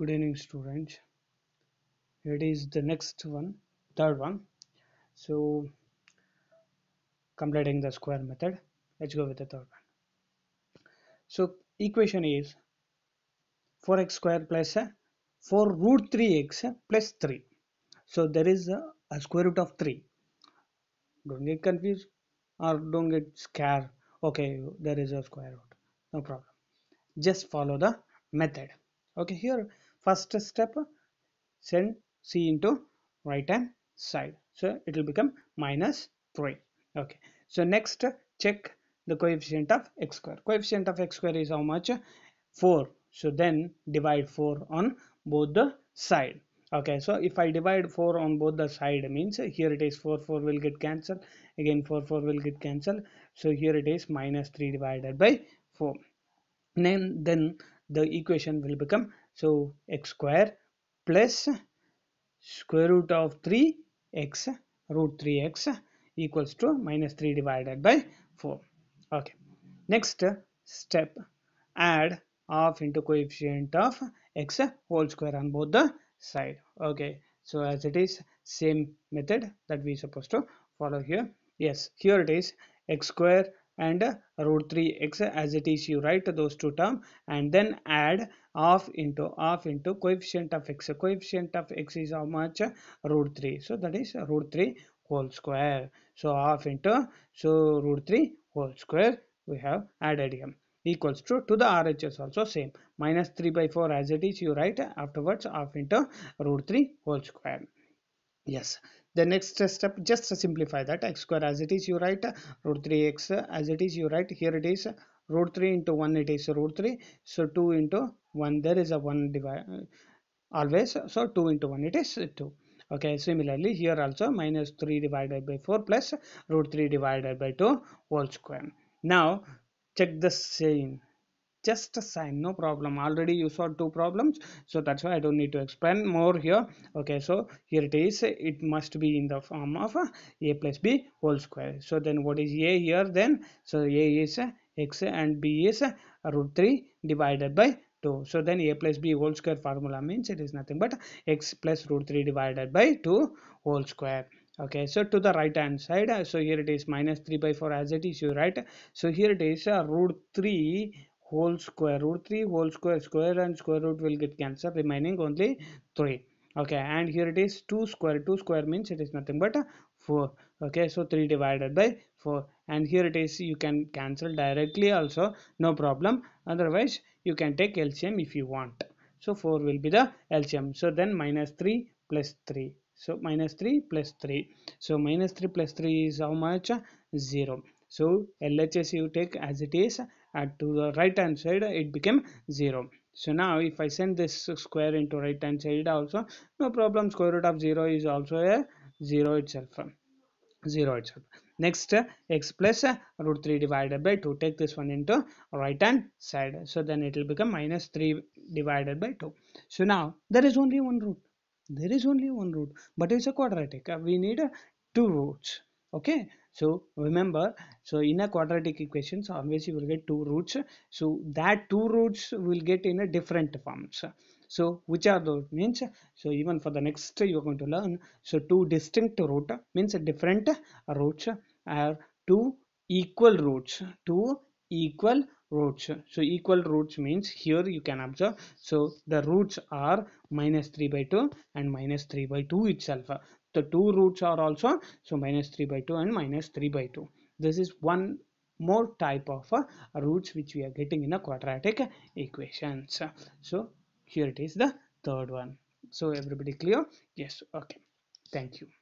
good evening students it is the next one third one so completing the square method let's go with the third one so equation is 4x square plus uh, 4 root 3x plus 3 so there is a, a square root of 3 don't get confused or don't get scared okay there is a square root no problem just follow the method okay here first step send c into right hand side so it will become minus 3 okay so next check the coefficient of x square coefficient of x square is how much 4 so then divide 4 on both the side okay so if i divide 4 on both the side means here it is 4 4 will get cancelled again 4 4 will get cancelled so here it is minus 3 divided by 4 then then the equation will become so x square plus square root of 3x root 3x equals to minus 3 divided by 4. Okay. Next step add half into coefficient of x whole square on both the side. Okay. So as it is same method that we supposed to follow here. Yes, here it is x square and root 3x as it is you write those two term and then add half into half into coefficient of x coefficient of x is how much root 3 so that is root 3 whole square so half into so root 3 whole square we have added m equals to to the RHS also same minus 3 by 4 as it is you write afterwards half into root 3 whole square yes the next step just simplify that x square as it is you write uh, root 3x as it is you write here it is root 3 into 1 it is root 3 so 2 into 1 there is a 1 divide always so 2 into 1 it is 2 okay similarly here also minus 3 divided by 4 plus root 3 divided by 2 whole square now check the same just a sign no problem already you saw two problems so that's why i don't need to explain more here okay so here it is it must be in the form of a plus b whole square so then what is a here then so a is x and b is root 3 divided by 2 so then a plus b whole square formula means it is nothing but x plus root 3 divided by 2 whole square okay so to the right hand side so here it is minus 3 by 4 as it is you right so here it is uh, root 3 whole square root 3 whole square square and square root will get cancelled remaining only 3 okay and here it is 2 square 2 square means it is nothing but 4 okay so 3 divided by 4 and here it is you can cancel directly also no problem otherwise you can take LCM if you want so 4 will be the LCM so then minus 3 plus 3 so minus 3 plus 3 so minus 3 plus 3 is how much 0 so LHS you take as it is and to the right hand side it became 0 so now if I send this square into right hand side also no problem square root of 0 is also a 0 itself 0 itself next x plus root 3 divided by 2 take this one into right hand side so then it will become minus 3 divided by 2 so now there is only one root there is only one root but it's a quadratic we need two roots okay so remember so in a quadratic equation, so always you will get two roots so that two roots will get in a different forms so which are those means so even for the next you are going to learn so two distinct root means different roots are two equal roots two equal roots so equal roots means here you can observe so the roots are minus 3 by 2 and minus 3 by 2 itself the two roots are also so minus 3 by 2 and minus 3 by 2 this is one more type of uh, roots which we are getting in a quadratic equations so here it is the third one so everybody clear yes okay thank you